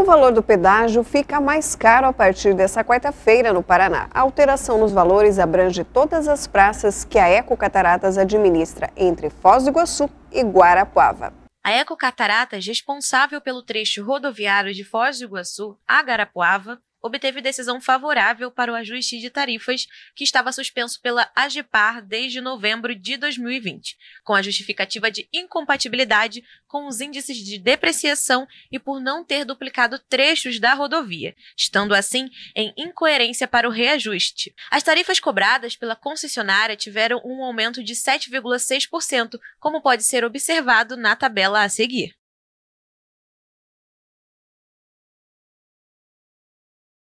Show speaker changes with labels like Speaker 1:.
Speaker 1: O valor do pedágio fica mais caro a partir dessa quarta-feira no Paraná. A alteração nos valores abrange todas as praças que a Eco Cataratas administra entre Foz do Iguaçu e Guarapuava.
Speaker 2: A Eco Cataratas, responsável pelo trecho rodoviário de Foz do Iguaçu a Guarapuava, obteve decisão favorável para o ajuste de tarifas que estava suspenso pela AGPAR desde novembro de 2020, com a justificativa de incompatibilidade com os índices de depreciação e por não ter duplicado trechos da rodovia, estando assim em incoerência para o reajuste. As tarifas cobradas pela concessionária tiveram um aumento de 7,6%, como pode ser observado na tabela a seguir.